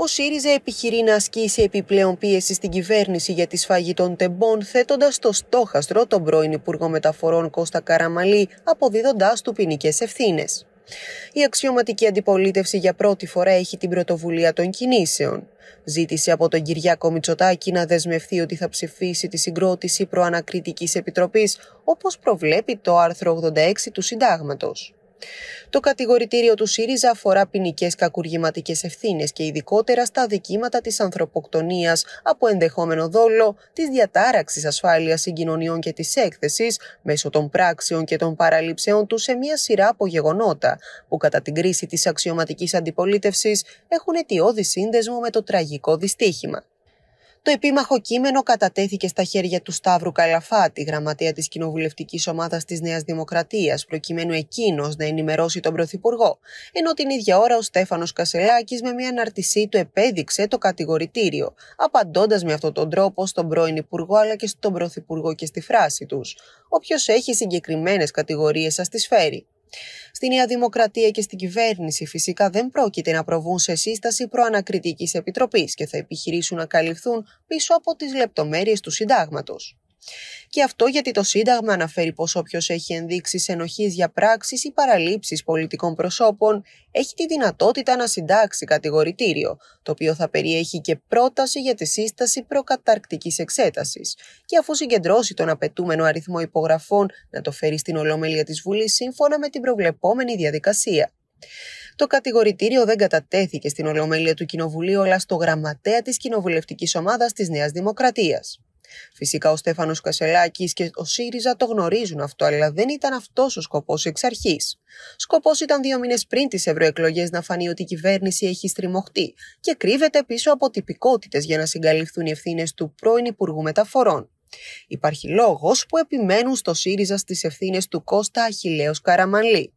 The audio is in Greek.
ο ΣΥΡΙΖΑ επιχειρεί να ασκήσει επιπλέον πίεση στην κυβέρνηση για τη σφαγή των τεμπών, θέτοντας στο στόχαστρο τον πρώην Υπουργό Μεταφορών Κώστα Καραμαλή, αποδίδοντάς του ποινικές ευθύνες. Η αξιωματική αντιπολίτευση για πρώτη φορά έχει την πρωτοβουλία των κινήσεων. Ζήτησε από τον Κυριάκο Μητσοτάκη να δεσμευτεί ότι θα ψηφίσει τη συγκρότηση προανακριτικής επιτροπής, όπως προβλέπει το άρθρο 86 του συντάγματος. Το κατηγορητήριο του ΣΥΡΙΖΑ αφορά ποινικές κακουργηματικές ευθύνες και ειδικότερα στα δικήματα της ανθρωποκτονίας από ενδεχόμενο δόλο, της διατάραξης ασφάλειας συγκοινωνιών και της έκθεσης μέσω των πράξεων και των παραλήψεων τους σε μια σειρά από γεγονότα που κατά την κρίση της αξιωματικής αντιπολίτευσης έχουν αιτιώδη σύνδεσμο με το τραγικό δυστύχημα. Το επίμαχο κείμενο κατατέθηκε στα χέρια του Σταύρου Καλαφάτη, γραμματέα της κοινοβουλευτικής ομάδας της Νέας Δημοκρατίας, προκειμένου εκείνος να ενημερώσει τον Πρωθυπουργό. Ενώ την ίδια ώρα ο Στέφανος Κασελάκης με μια αναρτησή του επέδειξε το κατηγορητήριο, απαντώντας με αυτόν τον τρόπο στον πρώην Υπουργό αλλά και στον Πρωθυπουργό και στη φράση τους. Όποιος έχει συγκεκριμένες κατηγορίες σας τις φέρει. Στη Νέα Δημοκρατία και στην κυβέρνηση φυσικά δεν πρόκειται να προβούν σε σύσταση προανακριτικής επιτροπής και θα επιχειρήσουν να καλυφθούν πίσω από τις λεπτομέρειες του συντάγματος. Και αυτό γιατί το Σύνταγμα αναφέρει πως όποιος έχει ενδείξεις ενοχής για πράξεις ή παραλήψεις πολιτικών προσώπων έχει τη δυνατότητα να συντάξει κατηγορητήριο, το οποίο θα περιέχει και πρόταση για τη σύσταση προκαταρκτικής εξέτασης. Και αφού συγκεντρώσει τον απαιτούμενο αριθμό υπογραφών, να το φέρει στην Ολομέλεια της Βουλής σύμφωνα με την προβλεπόμενη διαδικασία. Το κατηγορητήριο δεν κατατέθηκε στην Ολομέλεια του Κοινοβουλίου, αλλά στο γραμματέα της κοινοβουλευτικής ομάδας της Νέας Δημοκρατίας. Φυσικά ο Στέφανος Κασελάκης και ο ΣΥΡΙΖΑ το γνωρίζουν αυτό, αλλά δεν ήταν αυτός ο σκοπός εξ αρχής. Σκοπός ήταν δύο μήνες πριν τις ευρωεκλογές να φανεί ότι η κυβέρνηση έχει στριμωχτεί και κρύβεται πίσω από τυπικότητες για να συγκαλυφθούν οι ευθύνες του πρώην Υπουργού Μεταφορών. Υπάρχει λόγος που επιμένουν στο ΣΥΡΙΖΑ στις ευθύνες του Κώστα Αχηλέο Καραμανλή.